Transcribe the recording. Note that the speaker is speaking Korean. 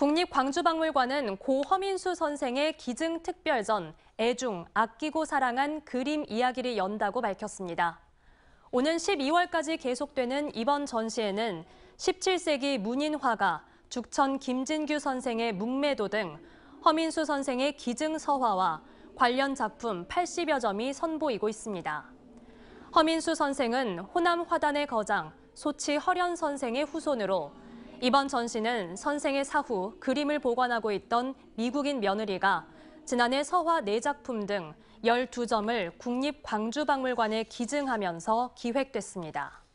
국립광주박물관은 고 허민수 선생의 기증특별전 애중 아끼고 사랑한 그림 이야기를 연다고 밝혔습니다. 오는 12월까지 계속되는 이번 전시에는 17세기 문인 화가 죽천 김진규 선생의 문매도 등 허민수 선생의 기증 서화와 관련 작품 80여 점이 선보이고 있습니다. 허민수 선생은 호남 화단의 거장 소치 허련 선생의 후손으로 이번 전시는 선생의 사후 그림을 보관하고 있던 미국인 며느리가 지난해 서화 4작품 등 12점을 국립광주박물관에 기증하면서 기획됐습니다.